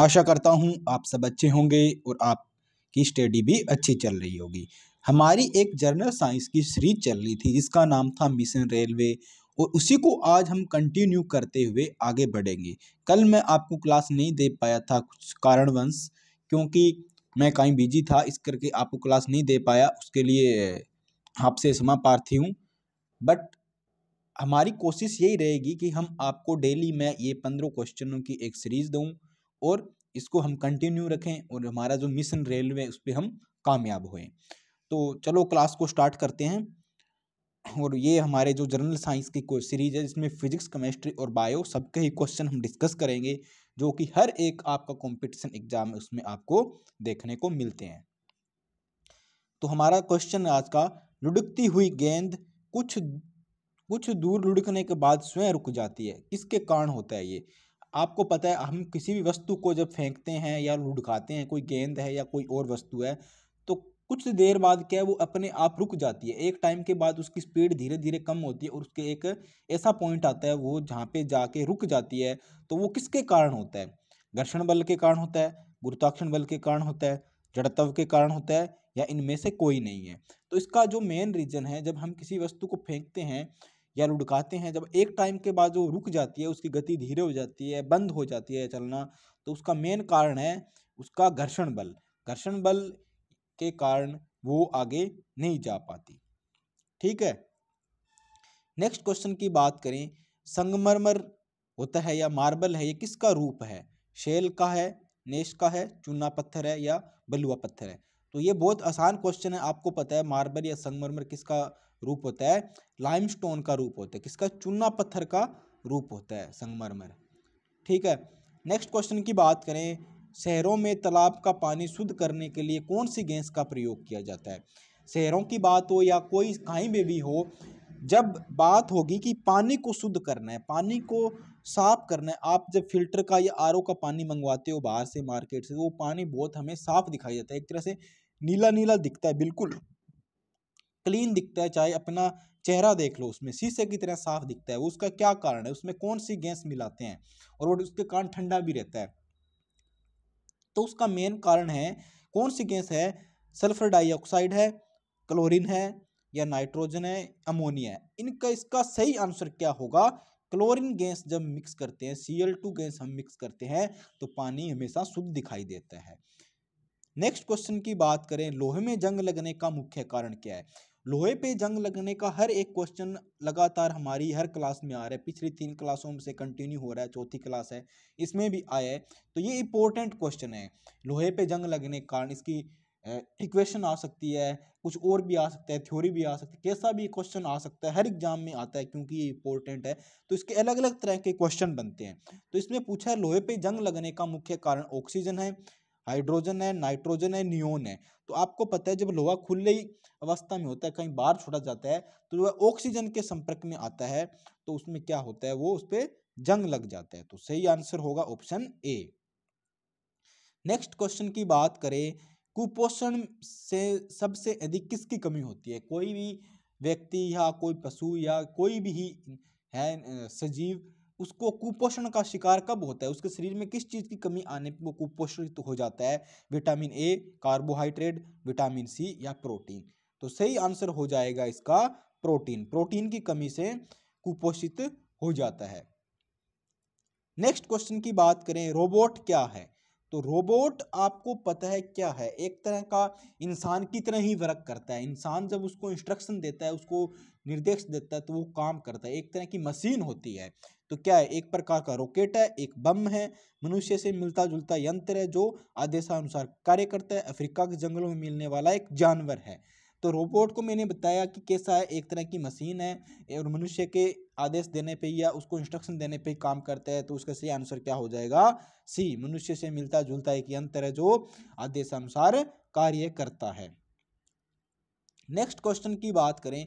आशा करता हूँ आप सब अच्छे होंगे और आपकी स्टडी भी अच्छी चल रही होगी हमारी एक जर्नल साइंस की सीरीज चल रही थी जिसका नाम था मिशन रेलवे और उसी को आज हम कंटिन्यू करते हुए आगे बढ़ेंगे कल मैं आपको क्लास नहीं दे पाया था कुछ कारणवंश क्योंकि मैं कहीं बिजी था इस करके आपको क्लास नहीं दे पाया उसके लिए आपसे समा पार्थी हूँ बट हमारी कोशिश यही रहेगी कि हम आपको डेली मैं ये पंद्रह क्वेश्चनों की एक सीरीज़ दूँ और इसको हम कंटिन्यू रखें और हमारा जो मिशन रेलवे उस पर हम कामयाब हुए तो चलो क्लास को स्टार्ट करते हैं और ये हमारे जो जनरल साइंस की कोई सीरीज है जिसमें फिजिक्स केमिस्ट्री और बायो सबके ही क्वेश्चन हम डिस्कस करेंगे जो कि हर एक आपका कंपटीशन एग्जाम है उसमें आपको देखने को मिलते हैं तो हमारा क्वेश्चन आज का लुढ़कती हुई गेंद कुछ कुछ दूर लुढ़कने के बाद स्वयं रुक जाती है किसके कारण होता है ये आपको पता है हम किसी भी वस्तु को जब फेंकते हैं या लुढ़काते हैं कोई गेंद है या कोई और वस्तु है तो कुछ देर बाद क्या है वो अपने आप रुक जाती है एक टाइम के बाद उसकी स्पीड धीरे धीरे कम होती है और उसके एक ऐसा पॉइंट आता है वो जहाँ पे जाके रुक जाती है तो वो किसके कारण होता है घर्षण बल के कारण होता है गुरुत्वाकर्षण बल के कारण होता है जड़त्व के कारण होता है या इनमें से कोई नहीं है तो इसका जो मेन रीज़न है जब हम किसी वस्तु को फेंकते हैं या लुढ़काते हैं जब एक टाइम के बाद जो रुक जाती है उसकी गति धीरे हो जाती है बंद हो जाती है चलना तो उसका मेन कारण है उसका घर्षण बल घर्षण बल के कारण वो आगे नहीं जा पाती ठीक है नेक्स्ट क्वेश्चन की बात करें संगमरमर होता है या मार्बल है ये किसका रूप है शेल का है नेश का है चूना पत्थर है या बलुआ पत्थर है तो ये बहुत आसान क्वेश्चन है आपको पता है मार्बल या संगमरमर किसका रूप होता है लाइमस्टोन का रूप होता है किसका चूना पत्थर का रूप होता है संगमरमर ठीक है नेक्स्ट क्वेश्चन की बात करें शहरों में तालाब का पानी शुद्ध करने के लिए कौन सी गैस का प्रयोग किया जाता है शहरों की बात हो या कोई कहीं में भी हो जब बात होगी कि पानी को शुद्ध करना है पानी को साफ करना है आप जब फिल्टर का या आर का पानी मंगवाते हो बाहर से मार्केट से वो पानी बहुत हमें साफ दिखाई जाता है एक तरह से नीला नीला दिखता है बिल्कुल क्लीन दिखता है चाहे अपना चेहरा देख लो उसमें शीशे की तरह साफ दिखता है उसका क्या कारण है उसमें कौन सी गैस मिलाते हैं और वो उसके कारण ठंडा भी रहता है तो उसका मेन कारण है कौन सी गैस है सल्फर डाइऑक्साइड है क्लोरीन है या नाइट्रोजन है अमोनिया है इनका इसका सही आंसर क्या होगा क्लोरीन गैस जब मिक्स करते हैं सी एल टू गैस हम मिक्स करते हैं तो पानी हमेशा शुद्ध दिखाई देता है नेक्स्ट क्वेश्चन की बात करें लोहे में जंग लगने का मुख्य कारण क्या है लोहे पे जंग लगने का हर एक क्वेश्चन लगातार हमारी हर क्लास में आ रहा है पिछली तीन क्लासों में से कंटिन्यू हो रहा है चौथी क्लास है इसमें भी आया है तो ये इंपॉर्टेंट क्वेश्चन है लोहे पे जंग लगने के कारण इसकी इक्वेशन आ सकती है कुछ और भी आ सकता है थ्योरी भी आ सकती है कैसा भी क्वेश्चन आ सकता है हर एग्जाम में आता है क्योंकि ये इंपॉर्टेंट है तो इसके अलग अलग तरह के क्वेश्चन बनते हैं तो इसमें पूछा है लोहे पे जंग लगने का मुख्य कारण ऑक्सीजन है हाइड्रोजन है नाइट्रोजन है नियोन है तो आपको पता है जब लोहा खुले ही अवस्था में होता है कहीं बाहर छोड़ा जाता है तो जो ऑक्सीजन के संपर्क में आता है तो उसमें क्या होता है वो उस पर जंग लग जाता है तो सही आंसर होगा ऑप्शन ए नेक्स्ट क्वेश्चन की बात करें कुपोषण से सबसे अधिक किसकी कमी होती है कोई भी व्यक्ति या कोई पशु या कोई भी है सजीव उसको कुपोषण का शिकार कब होता है उसके शरीर में किस चीज़ की कमी आने पर वो कुपोषित हो जाता है vitamin A carbohydrate vitamin C या प्रोटीन तो सही आंसर हो जाएगा इसका प्रोटीन प्रोटीन की कमी से कुपोषित हो जाता है नेक्स्ट क्वेश्चन की बात करें रोबोट क्या है तो रोबोट आपको पता है क्या है एक तरह का इंसान की तरह ही वर्क करता है इंसान जब उसको इंस्ट्रक्शन देता है उसको निर्देश देता है तो वो काम करता है एक तरह की मशीन होती है तो क्या है एक प्रकार का रॉकेट है एक बम है मनुष्य से मिलता जुलता यंत्र है जो आदेशानुसार कार्य करता है अफ्रीका के जंगलों में मिलने वाला एक जानवर है तो रोबोट को मैंने बताया कि कैसा है एक तरह की मशीन है और मनुष्य के आदेश देने पे या उसको इंस्ट्रक्शन देने पे काम करता है तो उसका सही आंसर क्या हो जाएगा सी मनुष्य से मिलता जुलता एक यंत्र है जो अनुसार कार्य करता है नेक्स्ट क्वेश्चन की बात करें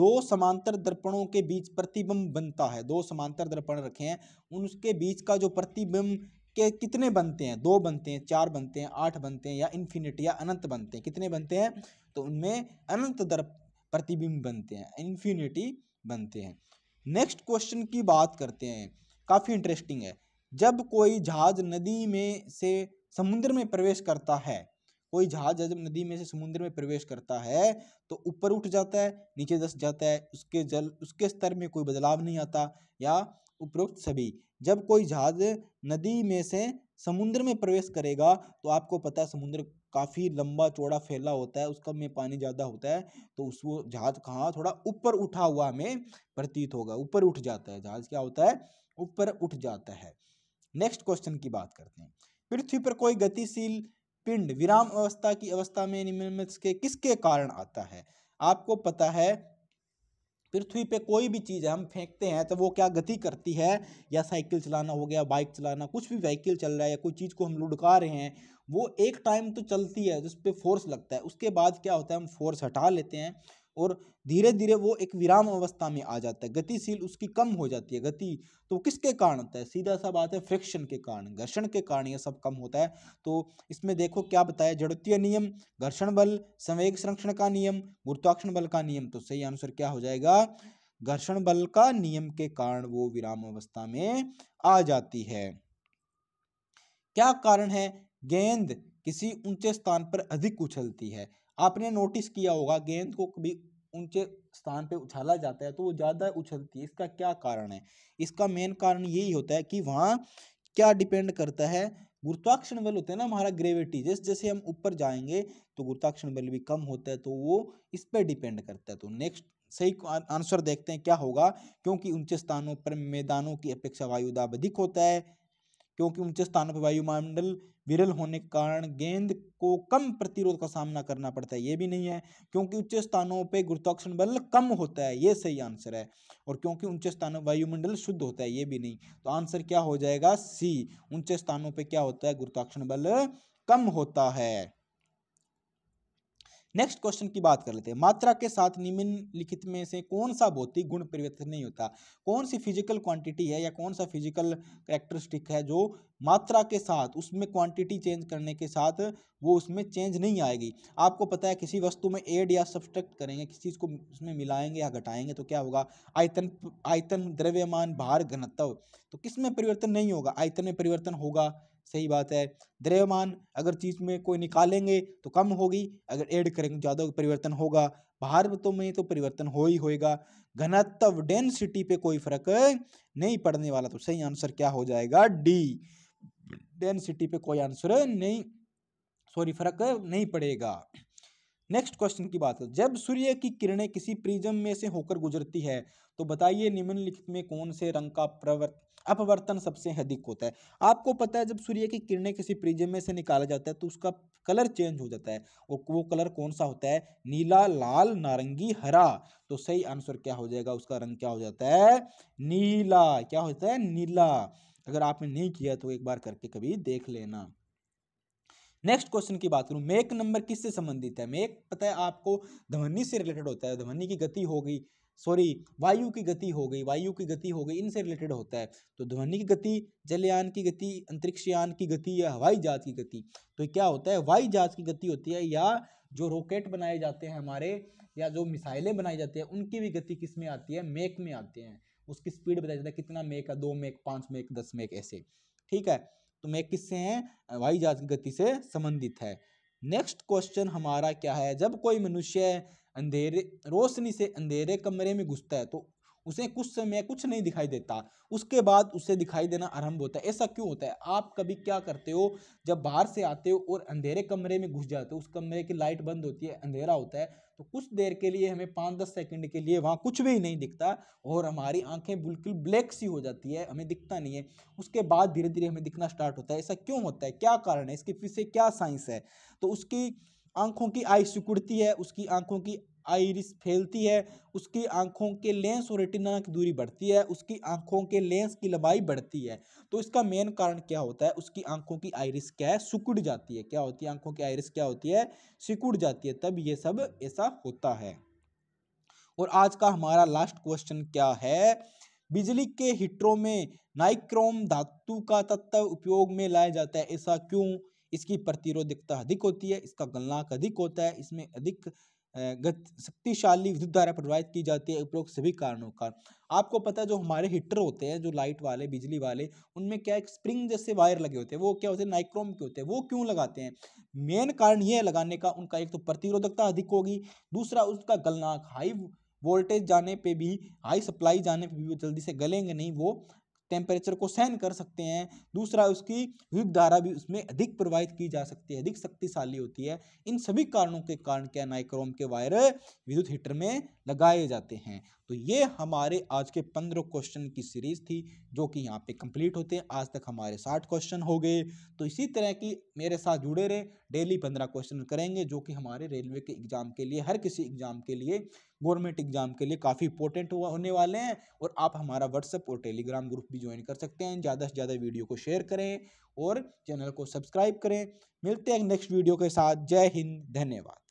दो समांतर दर्पणों के बीच प्रतिबिंब बनता है दो समांतर दर्पण रखे हैं उनके बीच का जो प्रतिबिंब के कितने बनते हैं दो बनते हैं चार बनते हैं आठ बनते हैं या इन्फिनिटी या अनंत बनते हैं कितने बनते हैं तो उनमें अनंत दर प्रतिबिंब बनते हैं इन्फिनिटी बनते हैं नेक्स्ट क्वेश्चन की बात करते हैं काफ़ी इंटरेस्टिंग है जब कोई जहाज नदी में से समुद्र में प्रवेश करता है कोई जहाज जब नदी में से समुद्र में प्रवेश करता है तो ऊपर उठ जाता है नीचे धस जाता है उसके जल उसके स्तर में कोई बदलाव नहीं आता या उपरोक्त सभी जब कोई जहाज नदी में से समुद्र में प्रवेश करेगा तो आपको पता है समुद्र काफ़ी लंबा चौड़ा फैला होता है उसका में पानी ज़्यादा होता है तो उस वो जहाज कहाँ थोड़ा ऊपर उठा हुआ हमें प्रतीत होगा ऊपर उठ जाता है जहाज क्या होता है ऊपर उठ जाता है नेक्स्ट क्वेश्चन की बात करते हैं पृथ्वी पर कोई गतिशील पिंड विराम अवस्था की अवस्था में निम्नलिखित के किसके कारण आता है आपको पता है पृथ्वी पे कोई भी चीज़ है हम फेंकते हैं तो वो क्या गति करती है या साइकिल चलाना हो गया बाइक चलाना कुछ भी व्हीकल चल रहा है या कोई चीज़ को हम लुढ़का रहे हैं वो एक टाइम तो चलती है जिस पर फोर्स लगता है उसके बाद क्या होता है हम फोर्स हटा लेते हैं और धीरे धीरे वो एक विराम अवस्था में आ जाता है गतिशील उसकी कम हो जाती है गति तो किसके कारण होता है सीधा सा बात है फ्रिक्शन के कारण घर्षण के कारण ये सब कम होता है तो इसमें देखो क्या बताया जड़त्वीय नियम घर्षण बल संवेग संरक्षण का नियम गुरुत्वाक्षण बल का नियम तो सही आंसर क्या हो जाएगा घर्षण बल का नियम के कारण वो विराम अवस्था में आ जाती है क्या कारण है गेंद किसी ऊंचे स्थान पर अधिक उछलती है आपने नोटिस किया होगा गेंद को कभी ऊंचे स्थान पे उछाला जाता है तो वो ज़्यादा उछलती है इसका क्या कारण है इसका मेन कारण यही होता है कि वहाँ क्या डिपेंड करता है गुरुत्वाक्षण बल होता है ना हमारा ग्रेविटी जैसे जैसे हम ऊपर जाएंगे तो गुरुत्वाक्षण बल भी कम होता है तो वो इस पर डिपेंड करता है तो नेक्स्ट सही आंसर देखते हैं क्या होगा क्योंकि ऊंचे स्थानों पर मैदानों की अपेक्षा वायुदाब अधिक होता है क्योंकि ऊंचे स्थानों पर वायुमंडल विरल होने के कारण गेंद को कम प्रतिरोध का सामना करना पड़ता है ये भी नहीं है क्योंकि ऊंचे स्थानों पर गुरुत्वाकर्षण बल कम होता है ये सही आंसर है और क्योंकि ऊंचे स्थानों पर वायुमंडल शुद्ध होता है ये भी नहीं तो आंसर क्या हो जाएगा सी ऊंचे स्थानों पर क्या होता है गुरुत्वाकर्षण बल कम होता है नेक्स्ट क्वेश्चन की बात कर लेते हैं मात्रा के साथ निम्नलिखित में से कौन सा भौतिक गुण परिवर्तित नहीं होता कौन सी फिजिकल क्वांटिटी है या कौन सा फिजिकल करेक्टरिस्टिक है जो मात्रा के साथ उसमें क्वांटिटी चेंज करने के साथ वो उसमें चेंज नहीं आएगी आपको पता है किसी वस्तु में एड या सब्सट्रैक्ट करेंगे किसी चीज़ को उसमें मिलाएंगे या घटाएंगे तो क्या होगा आयतन आयतन द्रव्यमान भार घनत्व तो किस में परिवर्तन नहीं होगा आयतन में परिवर्तन होगा सही बात है द्रव्यमान अगर चीज़ में कोई निकालेंगे तो कम होगी अगर ऐड करेंगे ज़्यादा परिवर्तन होगा बाहर तो में तो परिवर्तन हो ही होएगा घनत्व डेंसिटी पे कोई फर्क नहीं पड़ने वाला तो सही आंसर क्या हो जाएगा डी डेंसिटी पे कोई आंसर नहीं सॉरी फर्क नहीं पड़ेगा नेक्स्ट क्वेश्चन की बात है जब सूर्य की किरणें किसी प्रिज्म में से होकर गुजरती है तो बताइए निम्नलिखित में कौन से रंग का प्रवर्त अपवर्तन सबसे अधिक होता है आपको पता है जब सूर्य की किरणें किसी प्रिज्म में से निकाला जाता है तो उसका कलर चेंज हो जाता है और वो कलर कौन सा होता है नीला लाल नारंगी हरा तो सही आंसर क्या हो जाएगा उसका रंग क्या हो जाता है नीला क्या होता है नीला अगर आपने नहीं किया तो एक बार करके कभी देख लेना नेक्स्ट क्वेश्चन की बात करूँ मेक नंबर किससे संबंधित है मेक पता है आपको ध्वनि से रिलेटेड होता है ध्वनि की गति हो गई सॉरी वायु की गति हो गई वायु की गति हो गई इनसे रिलेटेड होता है तो ध्वनि की गति जलयान की गति अंतरिक्षयान की गति या हवाई जहाज की गति तो क्या होता है हवाई जहाज की गति होती है या जो रॉकेट बनाए जाते हैं हमारे या जो मिसाइलें बनाई जाती हैं उनकी भी गति किस में आती है मेक में आती हैं उसकी स्पीड बताया जाता है कितना मेक है दो मेक पाँच मेक दस मेक ऐसे ठीक है तो मैं किससे हैं हवाई जहाज की गति से संबंधित है नेक्स्ट क्वेश्चन हमारा क्या है जब कोई मनुष्य अंधेरे रोशनी से अंधेरे कमरे में घुसता है तो उसे कुछ समय कुछ नहीं दिखाई देता उसके बाद उसे दिखाई देना आरंभ होता है ऐसा क्यों होता है आप कभी क्या करते हो जब बाहर से आते हो और अंधेरे कमरे में घुस जाते हो उस कमरे की लाइट बंद होती है अंधेरा होता है तो कुछ देर के लिए हमें पाँच दस सेकंड के लिए वहाँ कुछ भी नहीं दिखता और हमारी आंखें बिल्कुल ब्लैक सी हो जाती है हमें दिखता नहीं है उसके बाद धीरे धीरे हमें दिखना स्टार्ट होता है ऐसा क्यों होता है क्या कारण है इसके पीछे क्या साइंस है तो उसकी आंखों की आई सिकुड़ती है उसकी आंखों की आइरिस फैलती है उसकी आंखों के लेंस और रेटिना की दूरी बढ़ती है उसकी आंखों के लेंस की लंबाई बढ़ती है तो इसका मेन कारण क्या होता है उसकी आंखों की आइरिस क्या है सिकुड़ जाती है क्या होती है आंखों की आइरिस क्या होती है सिकुड़ जाती है तब ये सब ऐसा होता है और आज का हमारा लास्ट क्वेश्चन क्या है बिजली के हीटरों में नाइक्रोम धातु का तत्व उपयोग में लाया जाता है ऐसा क्यों इसकी प्रतिरोधकता अधिक होती है इसका गलनाक अधिक होता है इसमें अधिक शक्तिशाली विद्युत धारा प्रवाहित की जाती है उपरोक्त सभी कारणों का आपको पता है जो हमारे हीटर होते हैं जो लाइट वाले बिजली वाले उनमें क्या एक स्प्रिंग जैसे वायर लगे होते हैं वो क्या होते हैं नाइक्रोम के होते हैं वो क्यों लगाते हैं मेन कारण ये है लगाने का उनका एक तो प्रतिरोधकता अधिक होगी दूसरा उसका गलनाक हाई वोल्टेज जाने पे भी हाई सप्लाई जाने पे भी वो जल्दी से गलेंगे नहीं वो टेम्परेचर को सहन कर सकते हैं दूसरा उसकी विद्युत धारा भी उसमें अधिक प्रवाहित की जा सकती है अधिक शक्तिशाली होती है इन सभी कारणों के कारण क्या नाइक्रोम के वायर विद्युत हीटर में लगाए जाते हैं तो ये हमारे आज के पंद्रह क्वेश्चन की सीरीज़ थी जो कि यहाँ पे कंप्लीट होते हैं आज तक हमारे साठ क्वेश्चन हो गए तो इसी तरह की मेरे साथ जुड़े रहे डेली पंद्रह क्वेश्चन करेंगे जो कि हमारे रेलवे के एग्ज़ाम के लिए हर किसी एग्ज़ाम के लिए गवर्नमेंट एग्ज़ाम के लिए काफ़ी इंपॉर्टेंट हुआ होने वाले हैं और आप हमारा व्हाट्सअप और टेलीग्राम ग्रुप भी ज्वाइन कर सकते हैं ज़्यादा से ज़्यादा वीडियो को शेयर करें और चैनल को सब्सक्राइब करें मिलते हैं नेक्स्ट वीडियो के साथ जय हिंद धन्यवाद